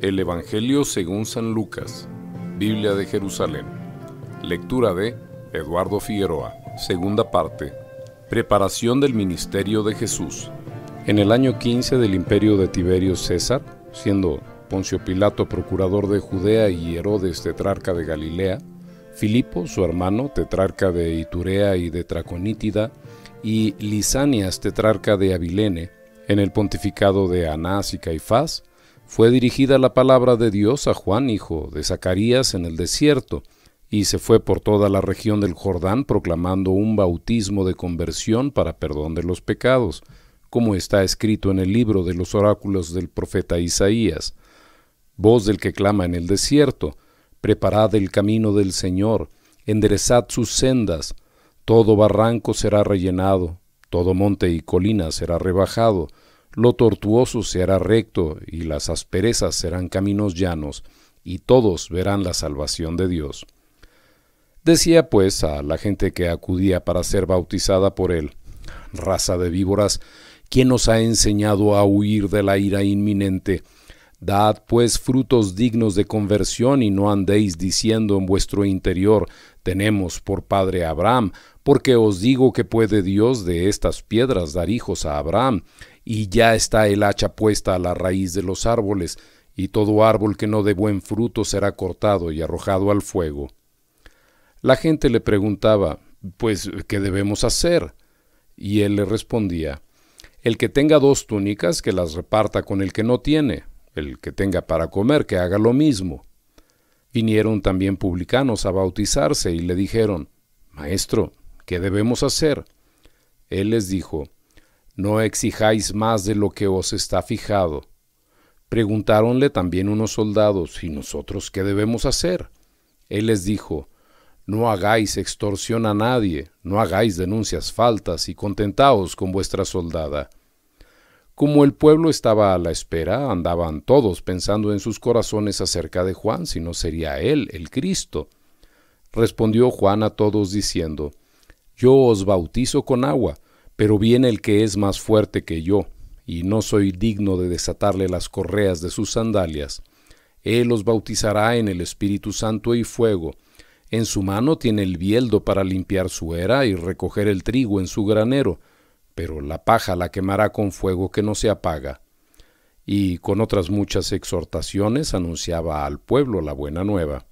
El Evangelio según San Lucas, Biblia de Jerusalén. Lectura de Eduardo Figueroa. Segunda parte. Preparación del ministerio de Jesús. En el año 15 del imperio de Tiberio César, siendo Poncio Pilato procurador de Judea y Herodes tetrarca de Galilea, Filipo, su hermano, tetrarca de Iturea y de Traconítida, y Lisanias, tetrarca de Abilene, en el pontificado de Anás y Caifás, fue dirigida la palabra de Dios a Juan, hijo de Zacarías, en el desierto, y se fue por toda la región del Jordán proclamando un bautismo de conversión para perdón de los pecados, como está escrito en el libro de los oráculos del profeta Isaías. Voz del que clama en el desierto, preparad el camino del Señor, enderezad sus sendas, todo barranco será rellenado, todo monte y colina será rebajado, lo tortuoso será recto y las asperezas serán caminos llanos, y todos verán la salvación de Dios. Decía pues a la gente que acudía para ser bautizada por él, raza de víboras, ¿quién os ha enseñado a huir de la ira inminente? Dad pues frutos dignos de conversión y no andéis diciendo en vuestro interior, tenemos por padre Abraham, porque os digo que puede Dios de estas piedras dar hijos a Abraham, y ya está el hacha puesta a la raíz de los árboles, y todo árbol que no dé buen fruto será cortado y arrojado al fuego. La gente le preguntaba, pues, ¿qué debemos hacer? Y él le respondía, el que tenga dos túnicas, que las reparta con el que no tiene el que tenga para comer, que haga lo mismo. Vinieron también publicanos a bautizarse y le dijeron, Maestro, ¿qué debemos hacer? Él les dijo, No exijáis más de lo que os está fijado. Preguntáronle también unos soldados, ¿y nosotros qué debemos hacer? Él les dijo, No hagáis extorsión a nadie, no hagáis denuncias faltas y contentaos con vuestra soldada. Como el pueblo estaba a la espera, andaban todos pensando en sus corazones acerca de Juan, si no sería él el Cristo. Respondió Juan a todos diciendo, Yo os bautizo con agua, pero viene el que es más fuerte que yo, y no soy digno de desatarle las correas de sus sandalias. Él os bautizará en el Espíritu Santo y fuego. En su mano tiene el bieldo para limpiar su era y recoger el trigo en su granero pero la paja la quemará con fuego que no se apaga. Y con otras muchas exhortaciones anunciaba al pueblo la buena nueva.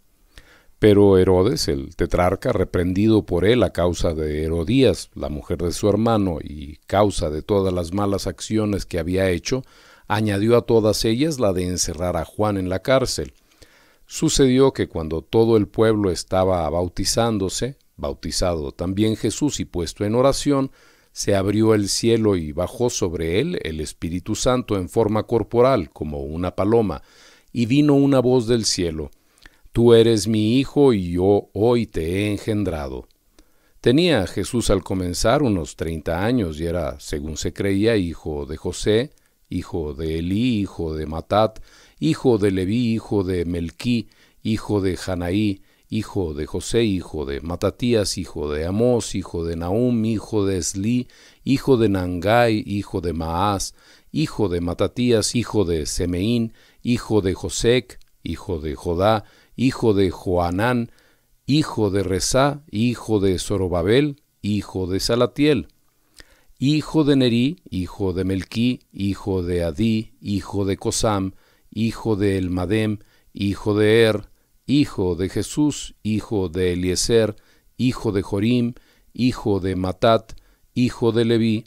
Pero Herodes, el tetrarca, reprendido por él a causa de Herodías, la mujer de su hermano, y causa de todas las malas acciones que había hecho, añadió a todas ellas la de encerrar a Juan en la cárcel. Sucedió que cuando todo el pueblo estaba bautizándose, bautizado también Jesús y puesto en oración, se abrió el cielo y bajó sobre él el Espíritu Santo en forma corporal, como una paloma, y vino una voz del cielo, Tú eres mi Hijo y yo hoy te he engendrado. Tenía Jesús al comenzar unos treinta años y era, según se creía, hijo de José, hijo de Elí, hijo de Matat, hijo de Leví, hijo de Melquí, hijo de Janaí, hijo de José, hijo de Matatías, hijo de Amós, hijo de Naum, hijo de Esli, hijo de Nangai, hijo de Maas, hijo de Matatías, hijo de Semeín, hijo de Josec, hijo de Jodá, hijo de Joanán, hijo de Rezá, hijo de Zorobabel, hijo de Salatiel, hijo de Nerí, hijo de Melquí, hijo de Adí, hijo de Cosam, hijo de Elmadem, hijo de Er, hijo de Jesús, hijo de Eliezer, hijo de Jorim, hijo de Matat, hijo de Leví,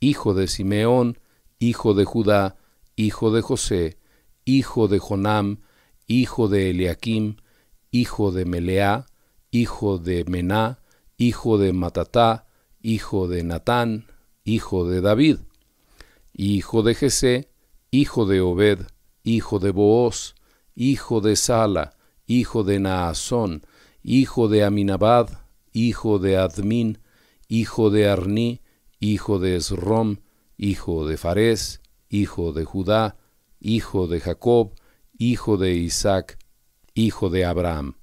hijo de Simeón, hijo de Judá, hijo de José, hijo de Jonam, hijo de Eliakim, hijo de Meleá, hijo de Mená, hijo de Matatá, hijo de Natán, hijo de David, hijo de Jesé, hijo de Obed, hijo de Booz, hijo de Sala, hijo de Naasón, hijo de Aminabad, hijo de Admin, hijo de Arní, hijo de Esrom, hijo de Fares, hijo de Judá, hijo de Jacob, hijo de Isaac, hijo de Abraham,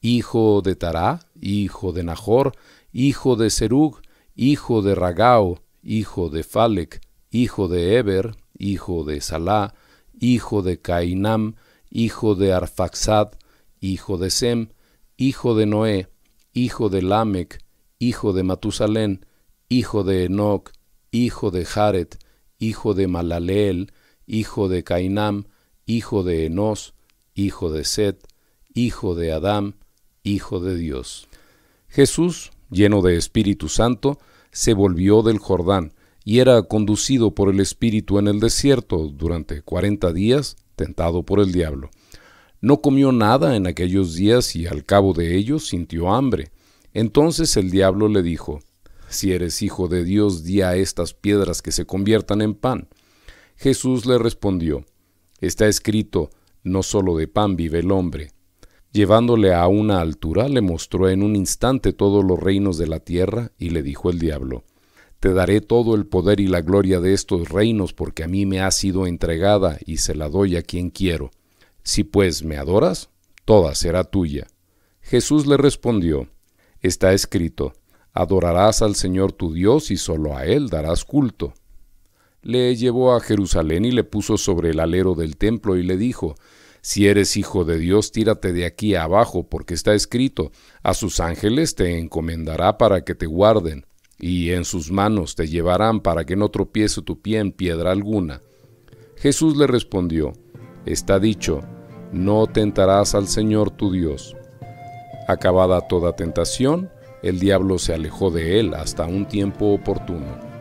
hijo de Tará, hijo de Nahor, hijo de Serug, hijo de Ragao, hijo de Falec, hijo de Eber, hijo de Salá, hijo de Cainam, hijo de Arfaxad, hijo de Sem, hijo de Noé, hijo de Lamec, hijo de Matusalén, hijo de Enoch, hijo de Jared, hijo de Malaleel, hijo de Cainam, hijo de Enos, hijo de Set, hijo de Adam, hijo de Dios. Jesús, lleno de Espíritu Santo, se volvió del Jordán y era conducido por el Espíritu en el desierto durante cuarenta días por el diablo. No comió nada en aquellos días y al cabo de ellos sintió hambre. Entonces el diablo le dijo, Si eres hijo de Dios, di a estas piedras que se conviertan en pan. Jesús le respondió, Está escrito, no solo de pan vive el hombre. Llevándole a una altura, le mostró en un instante todos los reinos de la tierra y le dijo el diablo, te daré todo el poder y la gloria de estos reinos, porque a mí me ha sido entregada y se la doy a quien quiero. Si pues me adoras, toda será tuya. Jesús le respondió, Está escrito, adorarás al Señor tu Dios y solo a Él darás culto. Le llevó a Jerusalén y le puso sobre el alero del templo y le dijo, Si eres hijo de Dios, tírate de aquí abajo, porque está escrito, a sus ángeles te encomendará para que te guarden y en sus manos te llevarán para que no tropiece tu pie en piedra alguna. Jesús le respondió, Está dicho, no tentarás al Señor tu Dios. Acabada toda tentación, el diablo se alejó de él hasta un tiempo oportuno.